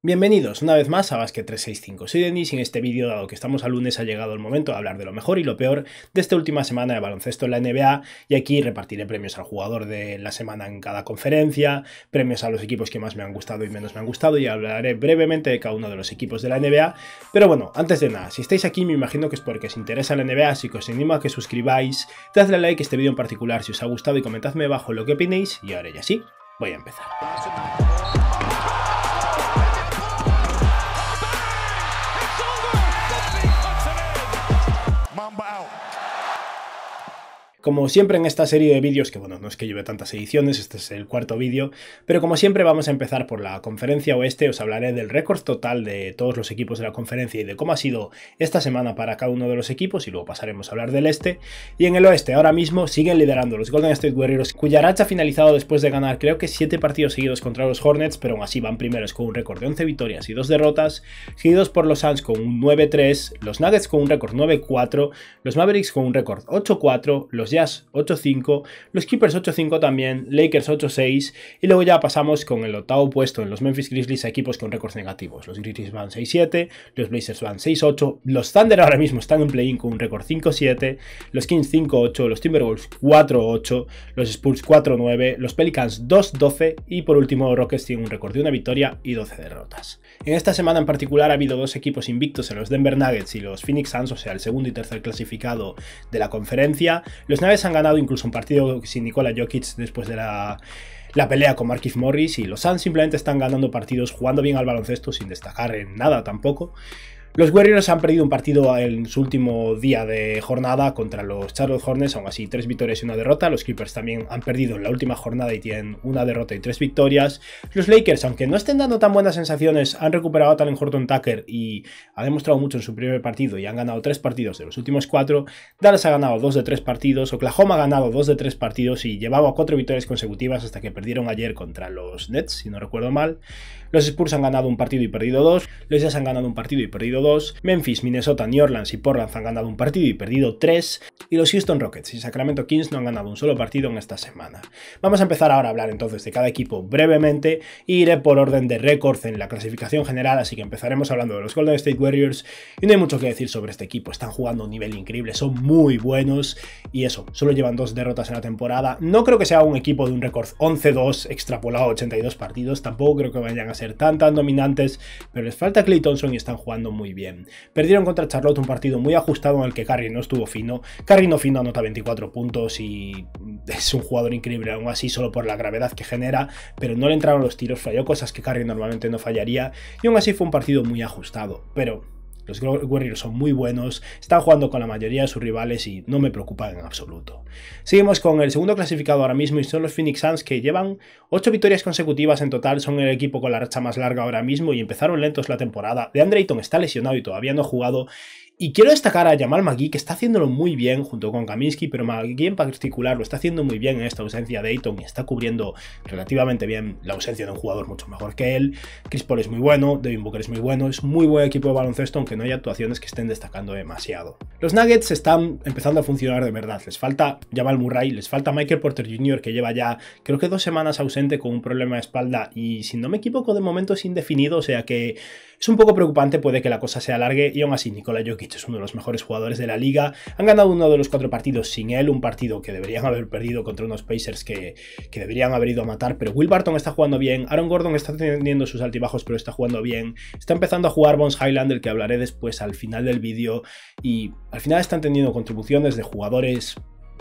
Bienvenidos una vez más a Basket 365. Soy Denis y en este vídeo, dado que estamos a lunes, ha llegado el momento de hablar de lo mejor y lo peor de esta última semana de baloncesto en la NBA y aquí repartiré premios al jugador de la semana en cada conferencia, premios a los equipos que más me han gustado y menos me han gustado y hablaré brevemente de cada uno de los equipos de la NBA. Pero bueno, antes de nada, si estáis aquí me imagino que es porque os interesa la NBA, así que os animo a que suscribáis, dadle a like a este vídeo en particular si os ha gustado y comentadme abajo lo que opinéis y ahora ya sí, voy a empezar. Como siempre en esta serie de vídeos, que bueno, no es que lleve tantas ediciones, este es el cuarto vídeo, pero como siempre vamos a empezar por la conferencia oeste, os hablaré del récord total de todos los equipos de la conferencia y de cómo ha sido esta semana para cada uno de los equipos y luego pasaremos a hablar del este. Y en el oeste ahora mismo siguen liderando los Golden State Warriors, cuya racha ha finalizado después de ganar creo que 7 partidos seguidos contra los Hornets, pero aún así van primeros con un récord de 11 victorias y 2 derrotas, seguidos por los Suns con un 9-3, los Nuggets con un récord 9-4, los Mavericks con un récord 8-4, los 8-5, los keepers 8-5 también, Lakers 8-6 y luego ya pasamos con el octavo puesto en los Memphis Grizzlies a equipos con récords negativos. Los Grizzlies van 6-7, los Blazers van 6-8, los Thunder ahora mismo están en play-in con un récord 5-7, los Kings 5-8, los Timberwolves 4-8, los Spurs 4-9, los Pelicans 2-12 y por último Rockets tienen un récord de una victoria y 12 derrotas. En esta semana en particular ha habido dos equipos invictos en los Denver Nuggets y los Phoenix Suns, o sea, el segundo y tercer clasificado de la conferencia. Los naves han ganado incluso un partido sin Nikola Jokic después de la, pelea con Marquis Morris y los han simplemente están ganando partidos jugando bien al baloncesto sin destacar en nada tampoco. Los Warriors han perdido un partido en su último día de jornada contra los Charlotte Hornets, aún así tres victorias y una derrota. Los Clippers también han perdido en la última jornada y tienen una derrota y tres victorias. Los Lakers, aunque no estén dando tan buenas sensaciones, han recuperado a en Horton Tucker y ha demostrado mucho en su primer partido y han ganado tres partidos de los últimos cuatro. Dallas ha ganado dos de tres partidos, Oklahoma ha ganado dos de tres partidos y llevaba cuatro victorias consecutivas hasta que perdieron ayer contra los Nets, si no recuerdo mal. Los Spurs han ganado un partido y perdido dos, los Jazz han ganado un partido y perdido dos, Memphis, Minnesota, New Orleans y Portland han ganado un partido y perdido tres, y los Houston Rockets y Sacramento Kings no han ganado un solo partido en esta semana. Vamos a empezar ahora a hablar entonces de cada equipo brevemente, iré por orden de récords en la clasificación general, así que empezaremos hablando de los Golden State Warriors, y no hay mucho que decir sobre este equipo, están jugando a un nivel increíble, son muy buenos, y eso, solo llevan dos derrotas en la temporada, no creo que sea un equipo de un récord 11-2 extrapolado a 82 partidos, tampoco creo que vayan a ser tan tan dominantes, pero les falta Clay Thompson y están jugando muy bien. Perdieron contra Charlotte un partido muy ajustado en el que Curry no estuvo fino. Curry no fino anota 24 puntos y es un jugador increíble aún así solo por la gravedad que genera, pero no le entraron los tiros, falló cosas que Curry normalmente no fallaría y aún así fue un partido muy ajustado, pero los Warriors son muy buenos, están jugando con la mayoría de sus rivales y no me preocupan en absoluto. Seguimos con el segundo clasificado ahora mismo y son los Phoenix Suns que llevan 8 victorias consecutivas en total, son el equipo con la racha más larga ahora mismo y empezaron lentos la temporada. de Andreyton está lesionado y todavía no ha jugado y quiero destacar a Jamal Magui, que está haciéndolo muy bien junto con Kaminsky, pero Magui en particular lo está haciendo muy bien en esta ausencia de Ayton y está cubriendo relativamente bien la ausencia de un jugador mucho mejor que él. Chris Paul es muy bueno, Devin Booker es muy bueno, es muy buen equipo de baloncesto, aunque no hay actuaciones que estén destacando demasiado. Los Nuggets están empezando a funcionar de verdad, les falta Jamal Murray, les falta Michael Porter Jr., que lleva ya creo que dos semanas ausente con un problema de espalda y si no me equivoco de momento es indefinido, o sea que es un poco preocupante, puede que la cosa se alargue y aún así Nikola Jokic es uno de los mejores jugadores de la liga. Han ganado uno de los cuatro partidos sin él, un partido que deberían haber perdido contra unos Pacers que, deberían haber ido a matar, pero Will Barton está jugando bien, Aaron Gordon está teniendo sus altibajos pero está jugando bien, está empezando a jugar Bones Highland, del que hablaré después al final del vídeo, y al final están teniendo contribuciones de jugadores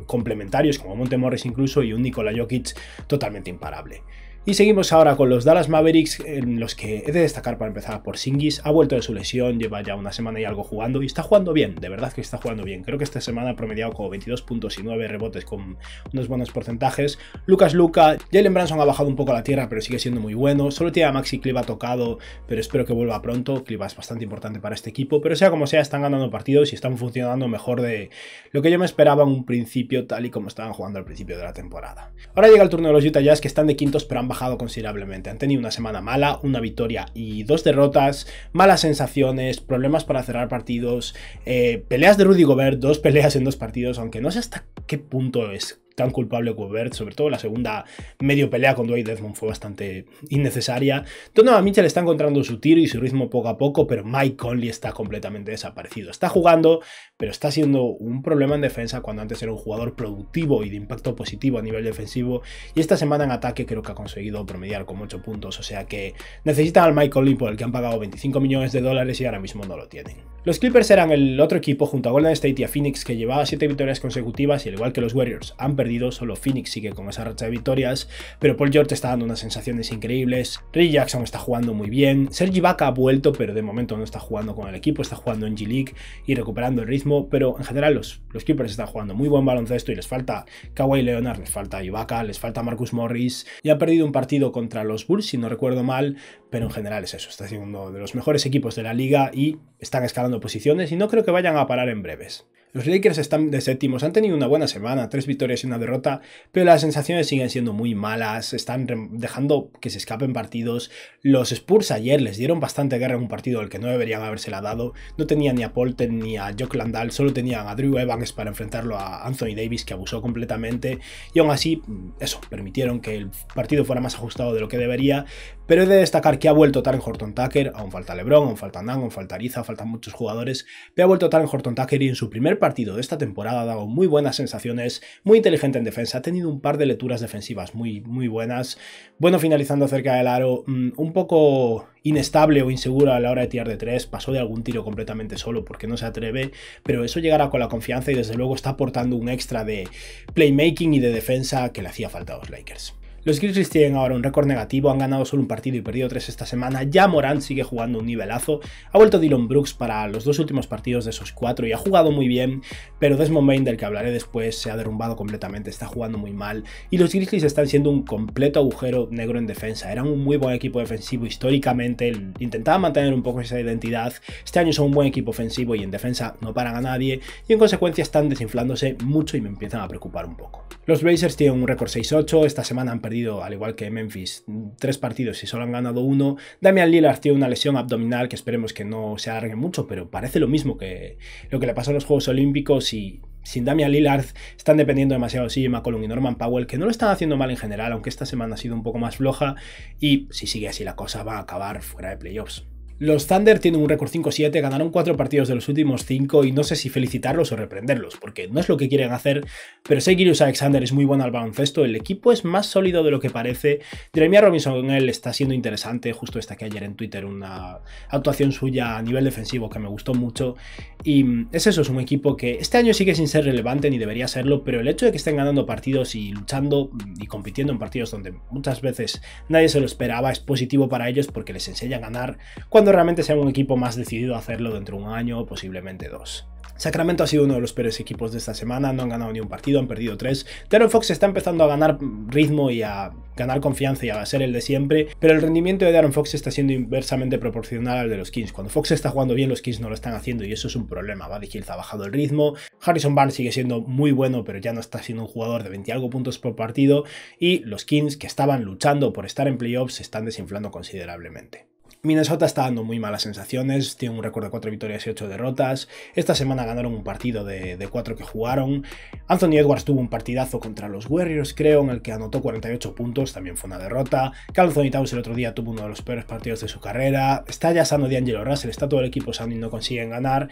complementarios como Monte Morris incluso y un Nikola Jokic totalmente imparable. Y seguimos ahora con los Dallas Mavericks, en los que he de destacar para empezar por Singis. Ha vuelto de su lesión, lleva ya una semana y algo jugando y está jugando bien, de verdad que está jugando bien. Creo que esta semana ha promediado como 22 puntos y 9 rebotes con unos buenos porcentajes. Lucas Luca, Jalen Branson ha bajado un poco a la tierra, pero sigue siendo muy bueno. Solo tiene a Maxi Cliva tocado, pero espero que vuelva pronto. Cliva es bastante importante para este equipo, pero sea como sea, están ganando partidos y están funcionando mejor de lo que yo me esperaba en un principio, tal y como estaban jugando al principio de la temporada. Ahora llega el turno de los Utah Jazz, que están de quintos, pero han bajado considerablemente. Han tenido una semana mala, una victoria y dos derrotas, malas sensaciones, problemas para cerrar partidos, eh, peleas de Rudy Gobert, dos peleas en dos partidos, aunque no sé hasta qué punto es tan culpable como sobre todo la segunda medio pelea con Dwight Desmond fue bastante innecesaria. Donovan Mitchell está encontrando su tiro y su ritmo poco a poco, pero Mike Conley está completamente desaparecido. Está jugando, pero está siendo un problema en defensa cuando antes era un jugador productivo y de impacto positivo a nivel defensivo. Y esta semana en ataque creo que ha conseguido promediar como 8 puntos, o sea que necesitan al Mike Conley por el que han pagado 25 millones de dólares y ahora mismo no lo tienen. Los Clippers eran el otro equipo junto a Golden State y a Phoenix que llevaba 7 victorias consecutivas y al igual que los Warriors han perdido solo Phoenix sigue con esa racha de victorias, pero Paul George está dando unas sensaciones increíbles, Ray Jackson está jugando muy bien, Sergi Vaca ha vuelto, pero de momento no está jugando con el equipo, está jugando en G-League y recuperando el ritmo, pero en general los, los Clippers están jugando muy buen baloncesto y les falta Kawhi Leonard, les falta Ibaka, les falta Marcus Morris, y ha perdido un partido contra los Bulls, si no recuerdo mal, pero en general es eso, está siendo uno de los mejores equipos de la liga y están escalando posiciones y no creo que vayan a parar en breves. Los Lakers están de séptimos, han tenido una buena semana, tres victorias y una derrota, pero las sensaciones siguen siendo muy malas, están dejando que se escapen partidos. Los Spurs ayer les dieron bastante guerra en un partido al que no deberían habérsela dado. No tenían ni a Polten ni a Jock Landal, solo tenían a Drew Evans para enfrentarlo a Anthony Davis, que abusó completamente. Y aún así, eso, permitieron que el partido fuera más ajustado de lo que debería. Pero he de destacar que ha vuelto en Horton Tucker, aún falta LeBron, aún falta Nang, aún falta Ariza, faltan muchos jugadores, pero ha vuelto en Horton Tucker y en su primer partido de esta temporada ha dado muy buenas sensaciones, muy inteligente en defensa, ha tenido un par de lecturas defensivas muy, muy buenas, bueno finalizando cerca del aro, mm, un poco inestable o inseguro a la hora de tirar de tres, pasó de algún tiro completamente solo porque no se atreve, pero eso llegará con la confianza y desde luego está aportando un extra de playmaking y de defensa que le hacía falta a los Lakers. Los Grizzlies tienen ahora un récord negativo, han ganado solo un partido y perdido tres esta semana. Ya Morant sigue jugando un nivelazo. Ha vuelto Dylan Brooks para los dos últimos partidos de esos cuatro y ha jugado muy bien, pero Desmond Bain, del que hablaré después, se ha derrumbado completamente, está jugando muy mal. Y los Grizzlies están siendo un completo agujero negro en defensa. Eran un muy buen equipo defensivo históricamente, intentaban mantener un poco esa identidad. Este año son un buen equipo ofensivo y en defensa no paran a nadie y en consecuencia están desinflándose mucho y me empiezan a preocupar un poco. Los Blazers tienen un récord 6-8, esta semana han perdido al igual que Memphis, tres partidos y solo han ganado uno. Damian Lillard tiene una lesión abdominal que esperemos que no se alargue mucho, pero parece lo mismo que lo que le pasó en los Juegos Olímpicos y sin Damian Lillard están dependiendo demasiado sí McCollum y Norman Powell, que no lo están haciendo mal en general, aunque esta semana ha sido un poco más floja y si sigue así la cosa va a acabar fuera de playoffs. Los Thunder tienen un récord 5-7, ganaron 4 partidos de los últimos 5 y no sé si felicitarlos o reprenderlos, porque no es lo que quieren hacer, pero Sekirius Alexander es muy bueno al baloncesto, el equipo es más sólido de lo que parece, Jeremiah Robinson con él está siendo interesante, justo que ayer en Twitter una actuación suya a nivel defensivo que me gustó mucho, y mm, es eso, es un equipo que este año sigue sin ser relevante ni debería serlo, pero el hecho de que estén ganando partidos y luchando mm, y compitiendo en partidos donde muchas veces nadie se lo esperaba es positivo para ellos porque les enseña a ganar cuando realmente sea un equipo más decidido a hacerlo dentro de un año o posiblemente dos. Sacramento ha sido uno de los peores equipos de esta semana, no han ganado ni un partido, han perdido tres. darren Fox está empezando a ganar ritmo y a ganar confianza y a ser el de siempre, pero el rendimiento de Darren Fox está siendo inversamente proporcional al de los Kings. Cuando Fox está jugando bien, los Kings no lo están haciendo y eso es un problema. Buddy Hills ha bajado el ritmo, Harrison Barnes sigue siendo muy bueno, pero ya no está siendo un jugador de 20 algo puntos por partido y los Kings que estaban luchando por estar en playoffs se están desinflando considerablemente. Minnesota está dando muy malas sensaciones, tiene un récord de 4 victorias y 8 derrotas. Esta semana ganaron un partido de, 4 que jugaron. Anthony Edwards tuvo un partidazo contra los Warriors, creo, en el que anotó 48 puntos, también fue una derrota. Calzón y el otro día tuvo uno de los peores partidos de su carrera. Está ya sano de Angelo Russell, está todo el equipo sano y no consiguen ganar.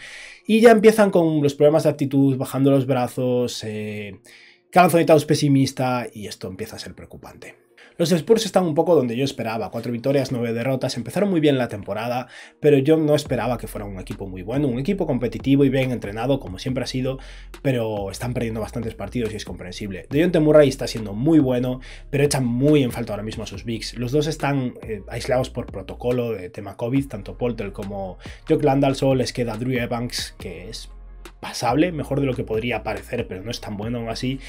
Y ya empiezan con los problemas de actitud, bajando los brazos, eh, y pesimista y esto empieza a ser preocupante. Los Spurs están un poco donde yo esperaba, cuatro victorias, nueve derrotas, empezaron muy bien la temporada, pero yo no esperaba que fuera un equipo muy bueno, un equipo competitivo y bien entrenado como siempre ha sido, pero están perdiendo bastantes partidos y es comprensible. Dejounte Murray está siendo muy bueno, pero echan muy en falta ahora mismo a sus bigs. Los dos están eh, aislados por protocolo de tema COVID, tanto Polter como Jock Landal, solo les queda Drew Evans, que es pasable, mejor de lo que podría parecer, pero no es tan bueno aún así,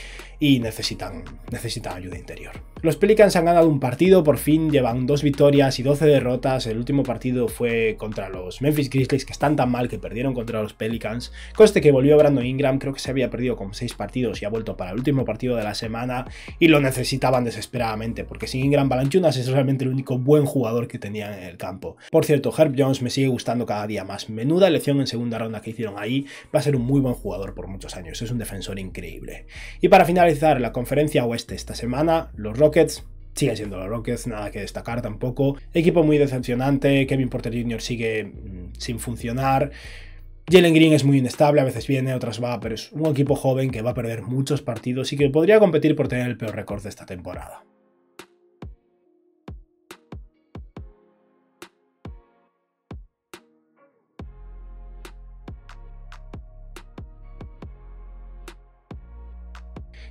y necesitan, necesitan ayuda interior. Los Pelicans han ganado un partido, por fin llevan dos victorias y doce derrotas, el último partido fue contra los Memphis Grizzlies, que están tan mal que perdieron contra los Pelicans, Coste que volvió Brandon Ingram, creo que se había perdido como seis partidos y ha vuelto para el último partido de la semana, y lo necesitaban desesperadamente, porque sin Ingram Balanchunas es realmente el único buen jugador que tenían en el campo. Por cierto, Herb Jones me sigue gustando cada día más, menuda elección en segunda ronda que hicieron ahí, va a ser un muy buen jugador por muchos años, es un defensor increíble. Y para finalizar la conferencia oeste esta semana, los Rockets sigue siendo los Rockets, nada que destacar tampoco. Equipo muy decepcionante, Kevin Porter Jr. sigue mm, sin funcionar. Jalen Green es muy inestable, a veces viene, otras va, pero es un equipo joven que va a perder muchos partidos y que podría competir por tener el peor récord de esta temporada.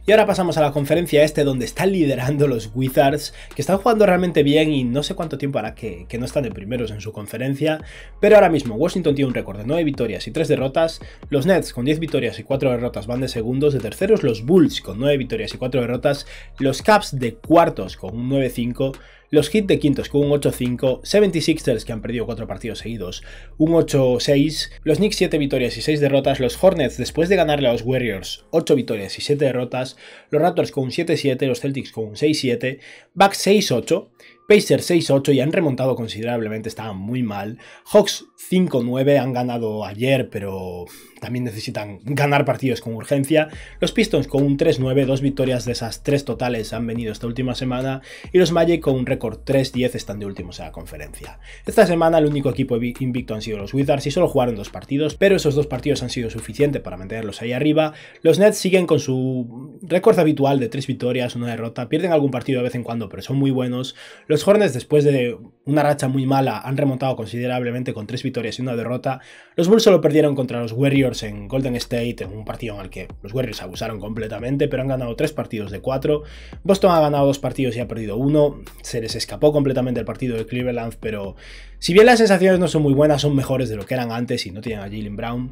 Y ahora pasamos a la conferencia este donde están liderando los Wizards, que están jugando realmente bien y no sé cuánto tiempo hará que, no están de primeros en su conferencia, pero ahora mismo Washington tiene un récord de 9 victorias y 3 derrotas, los Nets con 10 victorias y 4 derrotas van de segundos, de terceros los Bulls con 9 victorias y 4 derrotas, los Caps de cuartos con un 9-5, los Heat de quintos con un 8-5, 76ers que han perdido 4 partidos seguidos, un 8-6, los Knicks 7 victorias y 6 derrotas, los Hornets después de ganarle a los Warriors 8 victorias y 7 derrotas, los Raptors con un 7-7, los Celtics con un 6-7, Bucks 6-8, Pacers 6-8 y han remontado considerablemente, estaban muy mal. Hawks 5-9 han ganado ayer, pero también necesitan ganar partidos con urgencia. Los Pistons con un 3-9, dos victorias de esas tres totales han venido esta última semana. Y los Magic con un récord 3-10 están de últimos en la conferencia. Esta semana el único equipo invicto han sido los Wizards y solo jugaron dos partidos, pero esos dos partidos han sido suficientes para mantenerlos ahí arriba. Los Nets siguen con su récord habitual de tres victorias, una derrota. Pierden algún partido de vez en cuando, pero son muy buenos. Los Hornets, después de una racha muy mala, han remontado considerablemente con tres victorias y una derrota. Los Bulls solo perdieron contra los Warriors en Golden State, en un partido en el que los Warriors abusaron completamente, pero han ganado tres partidos de cuatro. Boston ha ganado dos partidos y ha perdido uno. Se les escapó completamente el partido de Cleveland, pero si bien las sensaciones no son muy buenas, son mejores de lo que eran antes y no tienen a Jalen Brown.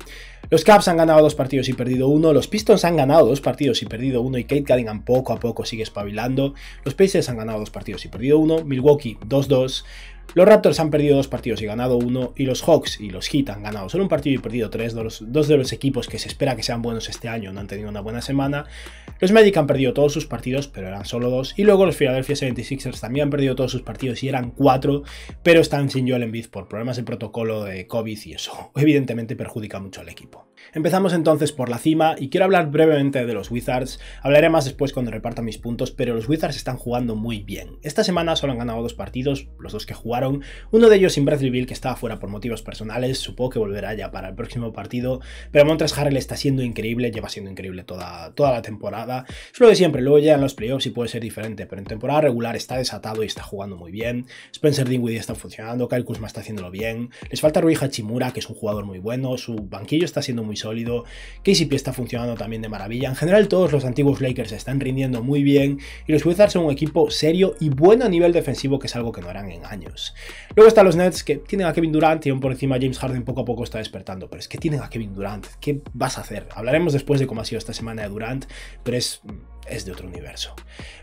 Los Cubs han ganado dos partidos y perdido uno. Los Pistons han ganado dos partidos y perdido uno. Y Kate Cunningham poco a poco sigue espabilando. Los Pacers han ganado dos partidos y perdido uno. Milwaukee 2-2. Los Raptors han perdido dos partidos y ganado uno, y los Hawks y los Heat han ganado solo un partido y perdido tres. Dos, de los equipos que se espera que sean buenos este año no han tenido una buena semana. Los Magic han perdido todos sus partidos, pero eran solo dos. Y luego los Philadelphia 76ers también han perdido todos sus partidos y eran cuatro, pero están sin Joel Embiid por problemas de protocolo de COVID y eso evidentemente perjudica mucho al equipo. Empezamos entonces por la cima y quiero hablar brevemente de los Wizards. Hablaré más después cuando reparta mis puntos, pero los Wizards están jugando muy bien. Esta semana solo han ganado dos partidos, los dos que jugaron, uno de ellos sin Bradley Bill que estaba fuera por motivos personales, supongo que volverá ya para el próximo partido, pero Montres Harrell está siendo increíble, lleva siendo increíble toda, toda la temporada. Es lo de siempre, luego llegan los playoffs y puede ser diferente, pero en temporada regular está desatado y está jugando muy bien. Spencer Dinwiddie está funcionando, Kyle Kuzma está haciéndolo bien. Les falta Rui Hachimura, que es un jugador muy bueno, su banquillo está siendo muy sólido. KCP está funcionando también de maravilla. En general, todos los antiguos Lakers están rindiendo muy bien y los Wizards son un equipo serio y bueno a nivel defensivo, que es algo que no harán en años. Luego están los Nets, que tienen a Kevin Durant y aún por encima James Harden poco a poco está despertando. Pero es que tienen a Kevin Durant. ¿Qué vas a hacer? Hablaremos después de cómo ha sido esta semana de Durant, pero es es de otro universo.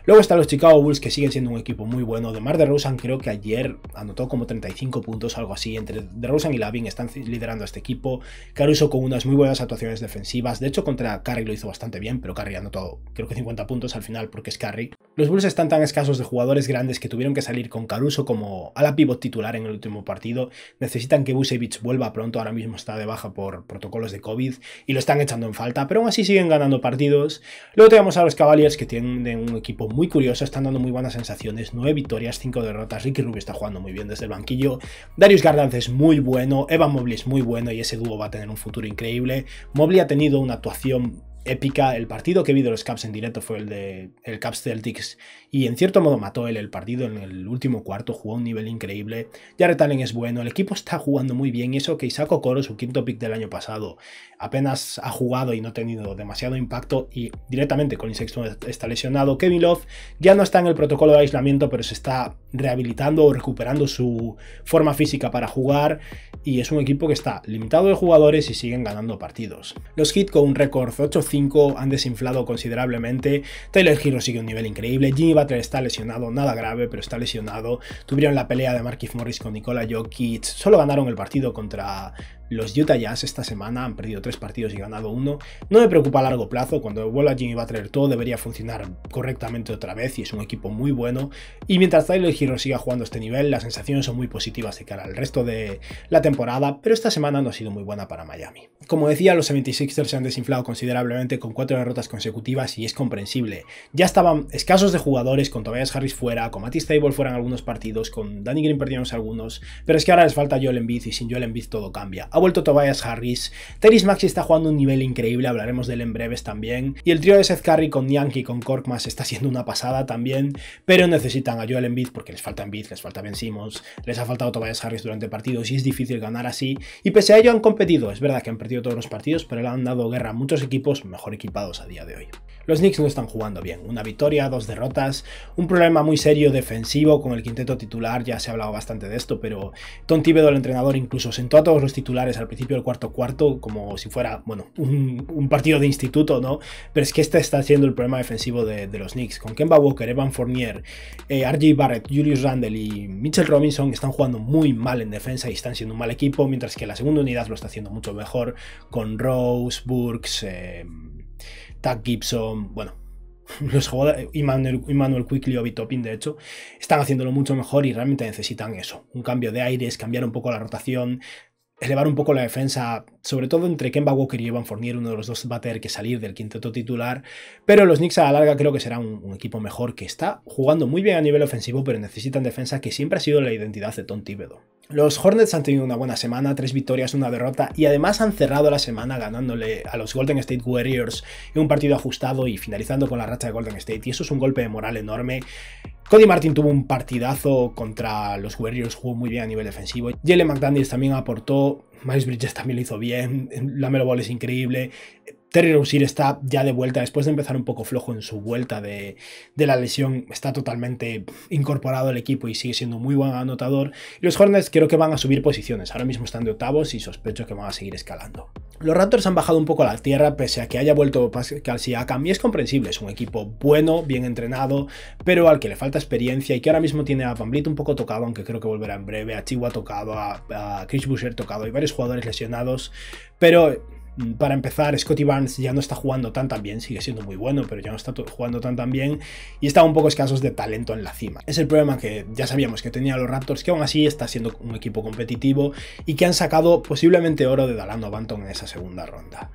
Luego están los Chicago Bulls, que siguen siendo un equipo muy bueno. De Mar de Rosen creo que ayer anotó como 35 puntos, algo así. Entre de Rosen y Lavin están liderando a este equipo. Caruso con unas muy buenas actuaciones defensivas. De hecho, contra Curry lo hizo bastante bien, pero Curry anotó creo que 50 puntos al final porque es Curry. Los Bulls están tan escasos de jugadores grandes que tuvieron que salir con Caruso como a la pivot titular en el último partido. Necesitan que Busevich vuelva pronto, ahora mismo está de baja por protocolos de COVID y lo están echando en falta, pero aún así siguen ganando partidos. Luego tenemos a los Cavaliers que tienen un equipo muy curioso, están dando muy buenas sensaciones. 9 victorias, 5 derrotas. Ricky Rubio está jugando muy bien desde el banquillo. Darius Garland es muy bueno. Evan Mobley es muy bueno y ese dúo va a tener un futuro increíble. Mobley ha tenido una actuación épica. El partido que vi de los Caps en directo fue el de el Caps Celtics y en cierto modo mató él el partido en el último cuarto, jugó a un nivel increíble. Jared Allen es bueno, el equipo está jugando muy bien y eso que Isaac Okoro, su quinto pick del año pasado, apenas ha jugado y no ha tenido demasiado impacto y directamente con Sexton está lesionado. Kevin Love ya no está en el protocolo de aislamiento, pero se está rehabilitando o recuperando su forma física para jugar y es un equipo que está limitado de jugadores y siguen ganando partidos. Los Heat con un récord 8 han desinflado considerablemente. Tyler Hero sigue un nivel increíble. Jimmy Butler está lesionado, nada grave, pero está lesionado. Tuvieron la pelea de Marquis Morris con Nicola Jokic. Solo ganaron el partido contra los Utah Jazz esta semana han perdido tres partidos y ganado uno. No me preocupa a largo plazo, cuando vuelva Jimmy Butler todo debería funcionar correctamente otra vez y es un equipo muy bueno. Y mientras Tyler Hero siga jugando a este nivel, las sensaciones son muy positivas de cara al resto de la temporada, pero esta semana no ha sido muy buena para Miami. Como decía, los 76ers se han desinflado considerablemente con cuatro derrotas consecutivas y es comprensible. Ya estaban escasos de jugadores, con Tobias Harris fuera, con Matisse Table fuera en algunos partidos, con Danny Green perdíamos algunos, pero es que ahora les falta Joel Embiid y sin Joel Embiid todo cambia vuelto Tobias Harris, Terry Maxi está jugando un nivel increíble, hablaremos de él en breves también, y el trío de Seth Curry con Yankee con Korkmas está siendo una pasada también, pero necesitan a Joel Embiid porque les falta Embiid, les falta Ben Simmons, les ha faltado Tobias Harris durante partidos y es difícil ganar así, y pese a ello han competido, es verdad que han perdido todos los partidos, pero le han dado guerra a muchos equipos mejor equipados a día de hoy. Los Knicks no están jugando bien. Una victoria, dos derrotas, un problema muy serio defensivo con el quinteto titular, ya se ha hablado bastante de esto, pero Tom Thibodeau, el entrenador, incluso sentó a todos los titulares al principio del cuarto cuarto como si fuera, bueno, un, partido de instituto, ¿no? Pero es que este está siendo el problema defensivo de, los Knicks. Con Kemba Walker, Evan Fournier, eh, RJ Barrett, Julius Randle y Mitchell Robinson están jugando muy mal en defensa y están siendo un mal equipo, mientras que la segunda unidad lo está haciendo mucho mejor con Rose, Burks, eh, Tag Gibson, bueno, los jugadores, eh, Immanuel Quickly o Bitopin, de hecho, están haciéndolo mucho mejor y realmente necesitan eso. Un cambio de aires, cambiar un poco la rotación, elevar un poco la defensa, sobre todo entre Kemba Walker y Evan Fournier, uno de los dos va a tener que salir del quinteto titular, pero los Knicks a la larga creo que será un, un equipo mejor que está jugando muy bien a nivel ofensivo, pero necesitan defensa que siempre ha sido la identidad de Tom Thibodeau. Los Hornets han tenido una buena semana, tres victorias, una derrota y además han cerrado la semana ganándole a los Golden State Warriors en un partido ajustado y finalizando con la racha de Golden State y eso es un golpe de moral enorme. Cody Martin tuvo un partidazo contra los Warriors, jugó muy bien a nivel defensivo. Jalen McDaniels también aportó, Miles Bridges también lo hizo bien, la Melo Ball es increíble. Terry Rozier está ya de vuelta, después de empezar un poco flojo en su vuelta de, la lesión, está totalmente incorporado al equipo y sigue siendo muy buen anotador. Y los Hornets creo que van a subir posiciones, ahora mismo están de octavos y sospecho que van a seguir escalando. Los Raptors han bajado un poco a la tierra pese a que haya vuelto Pascal Siakam y es comprensible, es un equipo bueno, bien entrenado, pero al que le falta experiencia y que ahora mismo tiene a Van un poco tocado, aunque creo que volverá en breve, a Chihuahua tocado, a, Chris Boucher tocado, y varios jugadores lesionados, pero Mm, para empezar, Scotty Barnes ya no está jugando tan tan bien, sigue siendo muy bueno, pero ya no está jugando tan tan bien y está un poco escasos de talento en la cima. Es el problema que ya sabíamos que tenían los Raptors, que aún así está siendo un equipo competitivo y que han sacado posiblemente oro de Dalando Banton en esa segunda ronda.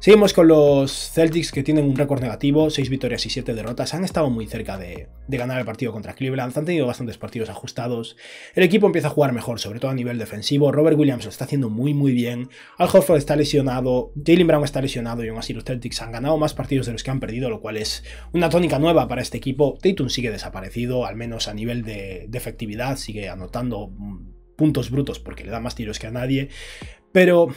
Seguimos con los Celtics que tienen un récord negativo, 6 victorias y 7 derrotas. Han estado muy cerca de, ganar el partido contra Cleveland, han tenido bastantes partidos ajustados. El equipo empieza a jugar mejor, sobre todo a nivel defensivo. Robert Williams lo está haciendo muy muy bien. Al Horford está lesionado, Jalen Brown está lesionado y aún así los Celtics han ganado más partidos de los que han perdido, lo cual es una tónica nueva para este equipo. Tatum sigue desaparecido, al menos a nivel de, de efectividad, sigue anotando mm, puntos brutos porque le da más tiros que a nadie. Pero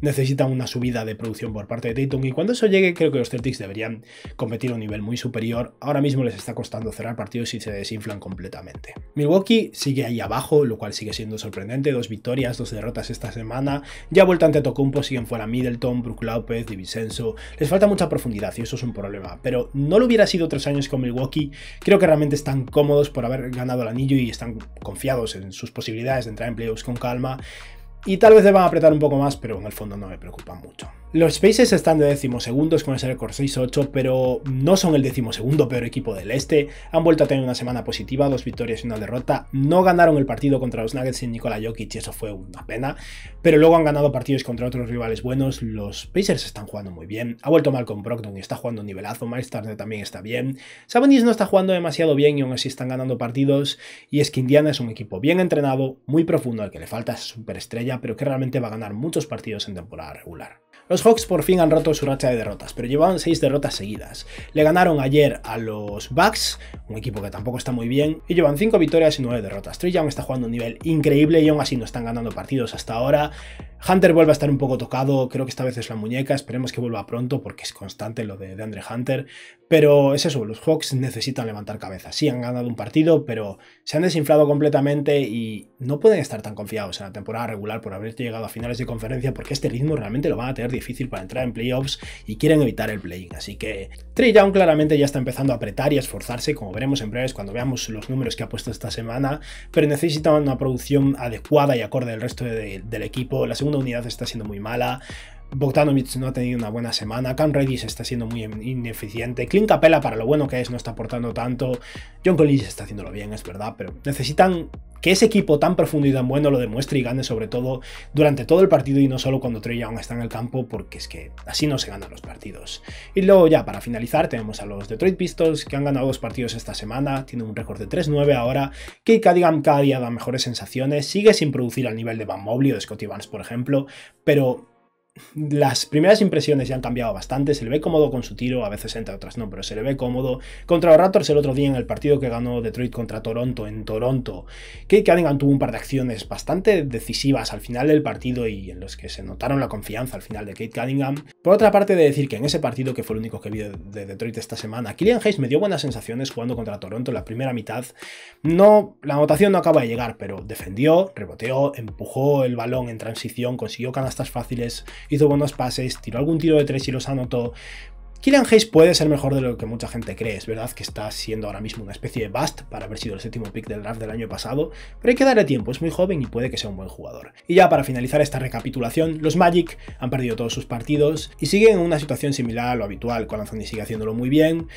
necesitan una subida de producción por parte de Dayton y cuando eso llegue creo que los Celtics deberían competir a un nivel muy superior. Ahora mismo les está costando cerrar partidos y se desinflan completamente. Milwaukee sigue ahí abajo, lo cual sigue siendo sorprendente. Dos victorias, dos derrotas esta semana. Ya vuelta ante Tocumpo, siguen fuera Middleton, Brook López, Divisenso Les falta mucha profundidad y eso es un problema. Pero no lo hubiera sido tres años con Milwaukee. Creo que realmente están cómodos por haber ganado el anillo y están confiados en sus posibilidades de entrar en playoffs con calma y tal vez a apretar un poco más, pero en el fondo no me preocupa mucho. Los Pacers están de decimosegundos con ese récord 6-8, pero no son el decimosegundo peor equipo del este. Han vuelto a tener una semana positiva, dos victorias y una derrota. No ganaron el partido contra los Nuggets sin Nikola Jokic, y eso fue una pena. Pero luego han ganado partidos contra otros rivales buenos. Los Pacers están jugando muy bien. Ha vuelto con Brogdon y está jugando nivelazo. Miles también está bien. Sabonis no está jugando demasiado bien y aún así están ganando partidos. Y es que Indiana es un equipo bien entrenado, muy profundo, al que le falta superestrella, pero que realmente va a ganar muchos partidos en temporada regular. Los Hawks por fin han roto su racha de derrotas, pero llevaban 6 derrotas seguidas. Le ganaron ayer a los Bucks, un equipo que tampoco está muy bien, y llevan 5 victorias y 9 derrotas. Trillium está jugando a un nivel increíble y aún así no están ganando partidos hasta ahora. Hunter vuelve a estar un poco tocado, creo que esta vez es la muñeca, esperemos que vuelva pronto porque es constante lo de, de Andre Hunter, pero es eso, los Hawks necesitan levantar cabeza. Sí, han ganado un partido, pero se han desinflado completamente y no pueden estar tan confiados en la temporada regular por haber llegado a finales de conferencia porque este ritmo realmente lo van a tener difícil para entrar en playoffs y quieren evitar el play Así que Trey Young claramente ya está empezando a apretar y a esforzarse, como veremos en breves cuando veamos los números que ha puesto esta semana, pero necesitan una producción adecuada y acorde al resto del equipo. La segunda la unidad está siendo muy mala, Bogdanovic no ha tenido una buena semana, Cam se está siendo muy ineficiente, Clint Capella para lo bueno que es no está aportando tanto, John Collins está haciéndolo bien, es verdad, pero necesitan que ese equipo tan profundo y tan bueno lo demuestre y gane sobre todo durante todo el partido y no solo cuando Trey Young está en el campo, porque es que así no se ganan los partidos. Y luego ya para finalizar tenemos a los Detroit Pistols que han ganado dos partidos esta semana, tienen un récord de 3-9 ahora, que Cadigan cada día da mejores sensaciones, sigue sin producir al nivel de Van Mobley o de Scotty Barnes por ejemplo, pero las primeras impresiones ya han cambiado bastante. Se le ve cómodo con su tiro, a veces entra, otras no, pero se le ve cómodo. Contra los Raptors el otro día en el partido que ganó Detroit contra Toronto en Toronto, Kate Cunningham tuvo un par de acciones bastante decisivas al final del partido y en los que se notaron la confianza al final de Kate Cunningham. Por otra parte, de decir que en ese partido, que fue el único que vi de Detroit esta semana, Killian Hayes me dio buenas sensaciones jugando contra Toronto en la primera mitad. No, la anotación no acaba de llegar, pero defendió, reboteó, empujó el balón en transición, consiguió canastas fáciles hizo buenos pases, tiró algún tiro de tres y los anotó. Kylian Hayes puede ser mejor de lo que mucha gente cree, es verdad que está siendo ahora mismo una especie de bust para haber sido el séptimo pick del draft del año pasado, pero hay que darle tiempo, es muy joven y puede que sea un buen jugador. Y ya para finalizar esta recapitulación, los Magic han perdido todos sus partidos y siguen en una situación similar a lo habitual, con Anthony sigue haciéndolo muy bien,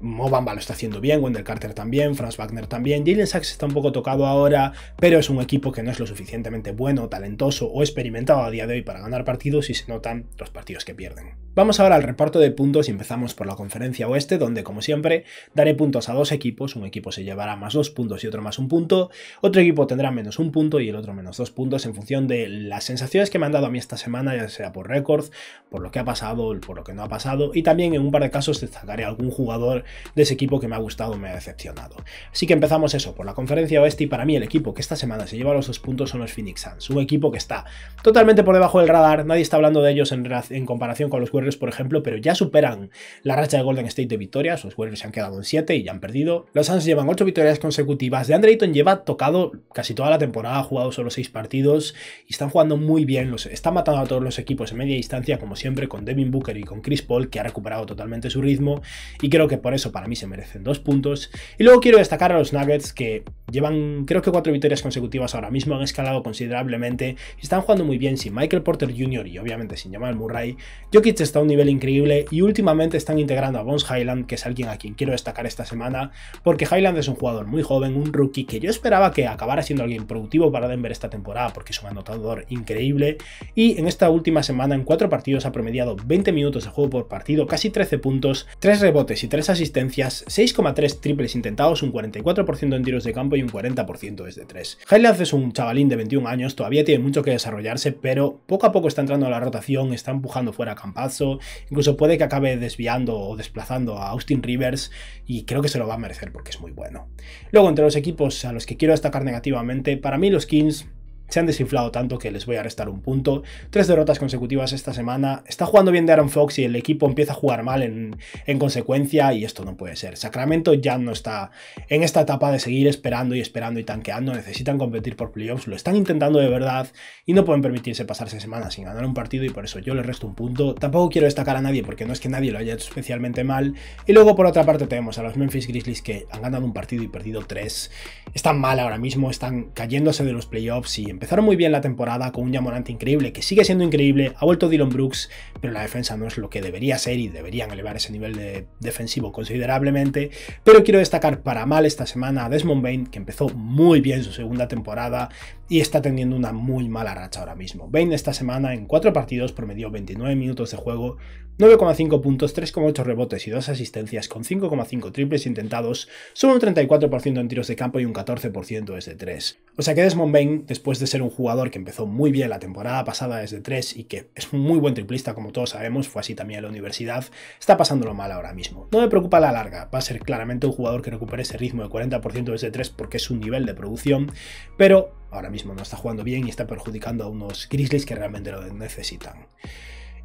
Mobamba lo está haciendo bien, Wendell Carter también, Franz Wagner también, Jalen Sachs está un poco tocado ahora, pero es un equipo que no es lo suficientemente bueno, talentoso o experimentado a día de hoy para ganar partidos y se notan los partidos que pierden. Vamos ahora al reparto de puntos y empezamos por la conferencia oeste, donde como siempre daré puntos a dos equipos, un equipo se llevará más dos puntos y otro más un punto, otro equipo tendrá menos un punto y el otro menos dos puntos en función de las sensaciones que me han dado a mí esta semana, ya sea por récords, por lo que ha pasado, por lo que no ha pasado, y también en un par de casos destacaré algún jugador de ese equipo que me ha gustado, me ha decepcionado. Así que empezamos eso, por la conferencia oeste y para mí el equipo que esta semana se lleva los dos puntos son los Phoenix Suns, un equipo que está totalmente por debajo del radar, nadie está hablando de ellos en, comparación con los Warriors, por ejemplo, pero ya superan la racha de Golden State de victorias, los Warriors se han quedado en 7 y ya han perdido. Los Suns llevan 8 victorias consecutivas, de Andre lleva tocado casi toda la temporada, ha jugado solo 6 partidos y están jugando muy bien, los, están matando a todos los equipos en media distancia, como siempre, con Devin Booker y con Chris Paul, que ha recuperado totalmente su ritmo y creo que por eso para mí se merecen dos puntos. Y luego quiero destacar a los Nuggets que llevan creo que cuatro victorias consecutivas ahora mismo, han escalado considerablemente y están jugando muy bien sin Michael Porter Jr. y obviamente sin Jamal Murray. Jokic está a un nivel increíble y últimamente están integrando a Bones Highland, que es alguien a quien quiero destacar esta semana, porque Highland es un jugador muy joven, un rookie que yo esperaba que acabara siendo alguien productivo para Denver esta temporada porque es un anotador increíble y en esta última semana en cuatro partidos ha promediado 20 minutos de juego por partido, casi 13 puntos, 3 rebotes y 3 asistencias 6,3 triples intentados, un 44% en tiros de campo y un 40% desde 3. Highland es un chavalín de 21 años, todavía tiene mucho que desarrollarse, pero poco a poco está entrando a la rotación, está empujando fuera a Campazzo, incluso puede que acabe desviando o desplazando a Austin Rivers y creo que se lo va a merecer porque es muy bueno. Luego, entre los equipos a los que quiero destacar negativamente, para mí los Kings se han desinflado tanto que les voy a restar un punto. Tres derrotas consecutivas esta semana. Está jugando bien Aaron Fox y el equipo empieza a jugar mal en, en, consecuencia y esto no puede ser. Sacramento ya no está en esta etapa de seguir esperando y esperando y tanqueando. Necesitan competir por playoffs, lo están intentando de verdad y no pueden permitirse pasarse semanas sin ganar un partido y por eso yo les resto un punto. Tampoco quiero destacar a nadie porque no es que nadie lo haya hecho especialmente mal. Y luego por otra parte tenemos a los Memphis Grizzlies que han ganado un partido y perdido tres. Están mal ahora mismo, están cayéndose de los playoffs y Empezaron muy bien la temporada con un Yamorante increíble, que sigue siendo increíble, ha vuelto Dylan Brooks, pero la defensa no es lo que debería ser y deberían elevar ese nivel de defensivo considerablemente. Pero quiero destacar para mal esta semana a Desmond Bain, que empezó muy bien su segunda temporada, y está teniendo una muy mala racha ahora mismo. Bane esta semana en 4 partidos promedió 29 minutos de juego, 9,5 puntos, 3,8 rebotes y 2 asistencias con 5,5 triples intentados, solo un 34% en tiros de campo y un 14% desde 3. O sea que Desmond Bane después de ser un jugador que empezó muy bien la temporada pasada desde 3 y que es un muy buen triplista como todos sabemos, fue así también en la universidad, está pasándolo mal ahora mismo. No me preocupa la larga, va a ser claramente un jugador que recupere ese ritmo de 40% desde 3 porque es un nivel de producción, pero ahora mismo no está jugando bien y está perjudicando a unos Grizzlies que realmente lo necesitan.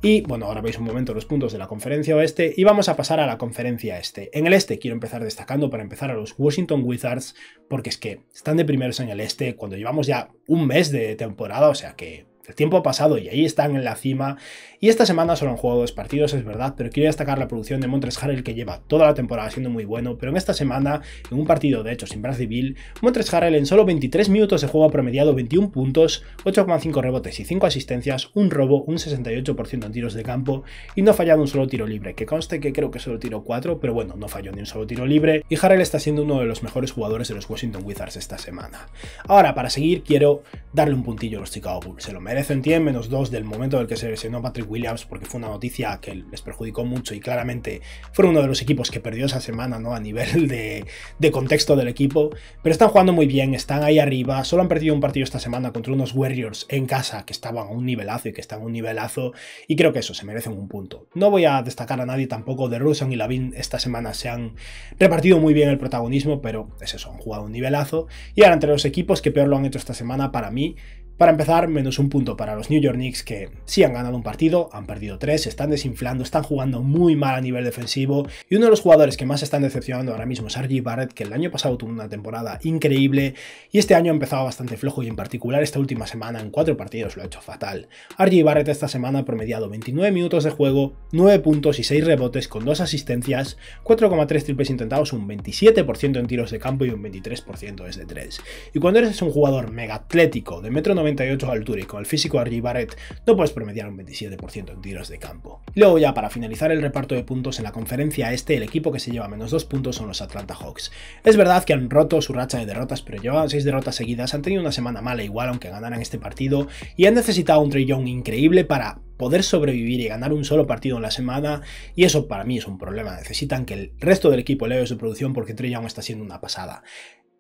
Y bueno, ahora veis un momento los puntos de la conferencia oeste y vamos a pasar a la conferencia este. En el este quiero empezar destacando para empezar a los Washington Wizards porque es que están de primeros en el este cuando llevamos ya un mes de temporada, o sea que el tiempo ha pasado y ahí están en la cima. Y esta semana solo han jugado dos partidos, es verdad, pero quiero destacar la producción de Montres Harrell que lleva toda la temporada siendo muy bueno, pero en esta semana, en un partido de hecho sin Brazil, Bill, Montres Harrell en solo 23 minutos de juego ha promediado 21 puntos, 8,5 rebotes y 5 asistencias, un robo, un 68% en tiros de campo y no ha fallado un solo tiro libre, que conste que creo que solo tiró 4, pero bueno, no falló ni un solo tiro libre y Harrell está siendo uno de los mejores jugadores de los Washington Wizards esta semana. Ahora, para seguir, quiero darle un puntillo a los Chicago Bulls, se lo merecen 10 menos 2 del momento del que se lesionó Patrick Williams, porque fue una noticia que les perjudicó mucho y claramente fueron uno de los equipos que perdió esa semana ¿no? a nivel de, contexto del equipo. Pero están jugando muy bien, están ahí arriba, solo han perdido un partido esta semana contra unos Warriors en casa que estaban a un nivelazo y que están a un nivelazo, y creo que eso, se merecen un punto. No voy a destacar a nadie tampoco, de Russo y Lavin esta semana se han repartido muy bien el protagonismo, pero es eso, han jugado a un nivelazo, y ahora entre los equipos que peor lo han hecho esta semana para mí para empezar, menos un punto para los New York Knicks que sí han ganado un partido, han perdido tres, están desinflando, están jugando muy mal a nivel defensivo y uno de los jugadores que más están decepcionando ahora mismo es Argy Barrett, que el año pasado tuvo una temporada increíble y este año ha empezado bastante flojo y en particular esta última semana en cuatro partidos lo ha hecho fatal. Argy Barrett esta semana ha promediado 29 minutos de juego, 9 puntos y 6 rebotes con 2 asistencias, 4,3 triples intentados, un 27% en tiros de campo y un 23% desde 3. Y cuando eres un jugador mega atlético de metro 90 38 altura con el físico Argy Barrett, no puedes promediar un 27% en tiros de campo. luego ya para finalizar el reparto de puntos en la conferencia este, el equipo que se lleva menos 2 puntos son los Atlanta Hawks. Es verdad que han roto su racha de derrotas, pero llevan 6 derrotas seguidas, han tenido una semana mala igual aunque ganaran este partido y han necesitado un Trey Young increíble para poder sobrevivir y ganar un solo partido en la semana y eso para mí es un problema. Necesitan que el resto del equipo eleve su producción porque Trey Young está siendo una pasada.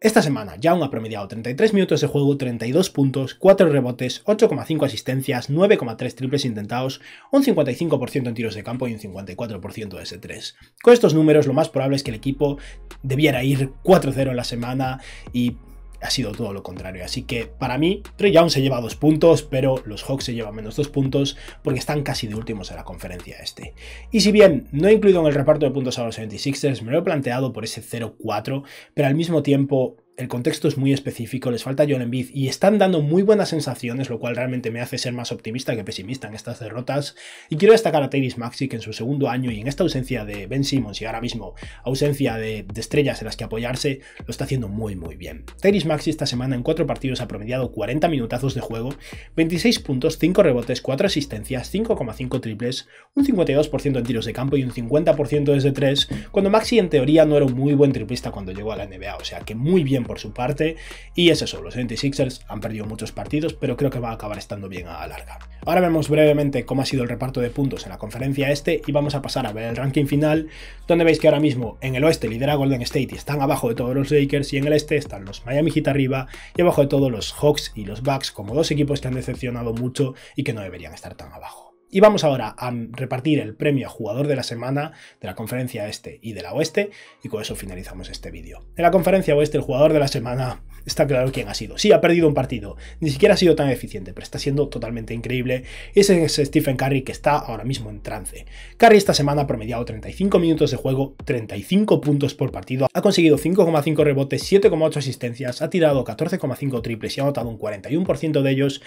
Esta semana Young ha promediado 33 minutos de juego, 32 puntos, 4 rebotes, 8,5 asistencias, 9,3 triples intentados, un 55% en tiros de campo y un 54% de S3. Con estos números lo más probable es que el equipo debiera ir 4-0 en la semana y ha sido todo lo contrario. Así que para mí, Trey Young se lleva dos puntos, pero los Hawks se llevan menos dos puntos porque están casi de últimos en la conferencia este. Y si bien no he incluido en el reparto de puntos a los 76ers, me lo he planteado por ese 0-4, pero al mismo tiempo el contexto es muy específico, les falta Joel y están dando muy buenas sensaciones, lo cual realmente me hace ser más optimista que pesimista en estas derrotas. Y quiero destacar a Tyrese Maxi que en su segundo año y en esta ausencia de Ben Simmons y ahora mismo ausencia de, estrellas en las que apoyarse, lo está haciendo muy muy bien. Tyrese Maxi esta semana en cuatro partidos ha promediado 40 minutazos de juego, 26 puntos, 5 rebotes, 4 asistencias, 5,5 triples, un 52% en tiros de campo y un 50% desde 3, cuando Maxi en teoría no era un muy buen triplista cuando llegó a la NBA, o sea que muy bien por su parte. Y es eso, los 76ers han perdido muchos partidos, pero creo que va a acabar estando bien a la larga. Ahora vemos brevemente cómo ha sido el reparto de puntos en la conferencia este y vamos a pasar a ver el ranking final, donde veis que ahora mismo en el oeste lidera Golden State y están abajo de todos los Lakers y en el este están los Miami Heat arriba y abajo de todos los Hawks y los Bucks como dos equipos que han decepcionado mucho y que no deberían estar tan abajo. Y vamos ahora a repartir el premio a jugador de la semana de la conferencia este y de la oeste, y con eso finalizamos este vídeo. En la conferencia oeste, el jugador de la semana está claro quién ha sido. Sí, ha perdido un partido, ni siquiera ha sido tan eficiente, pero está siendo totalmente increíble. Ese es Stephen Curry que está ahora mismo en trance. Curry esta semana ha promediado 35 minutos de juego, 35 puntos por partido, ha conseguido 5,5 rebotes, 7,8 asistencias, ha tirado 14,5 triples y ha anotado un 41% de ellos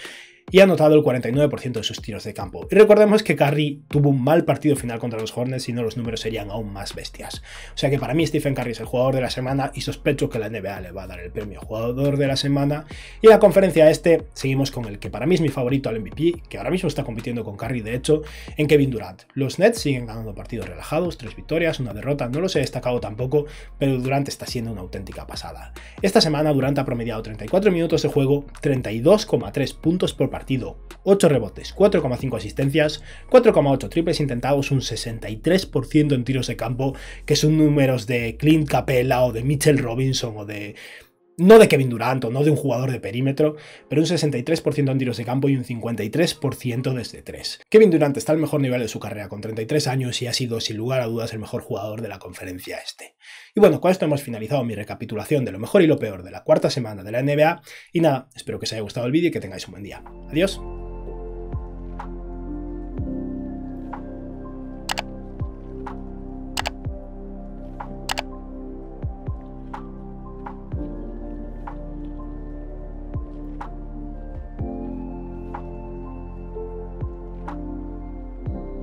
y ha anotado el 49% de sus tiros de campo. Y recordemos que Curry tuvo un mal partido final contra los Hornets, si no los números serían aún más bestias. O sea que para mí Stephen Curry es el jugador de la semana y sospecho que la NBA le va a dar el premio jugador de la semana. Y en la conferencia este seguimos con el que para mí es mi favorito al MVP, que ahora mismo está compitiendo con Curry de hecho, en Kevin Durant. Los Nets siguen ganando partidos relajados, tres victorias, una derrota, no los he destacado tampoco, pero Durant está siendo una auténtica pasada. Esta semana Durant ha promediado 34 minutos de juego, 32,3 puntos por partido, 8 rebotes, 4,5 asistencias, 4,8 triples intentados, un 63% en tiros de campo, que son números de Clint Capella o de Mitchell Robinson o de no de Kevin Durant o no de un jugador de perímetro, pero un 63% en tiros de campo y un 53% desde 3. Kevin Durant está al mejor nivel de su carrera con 33 años y ha sido sin lugar a dudas el mejor jugador de la conferencia este. Y bueno, con esto hemos finalizado mi recapitulación de lo mejor y lo peor de la cuarta semana de la NBA y nada, espero que os haya gustado el vídeo y que tengáis un buen día. Adiós.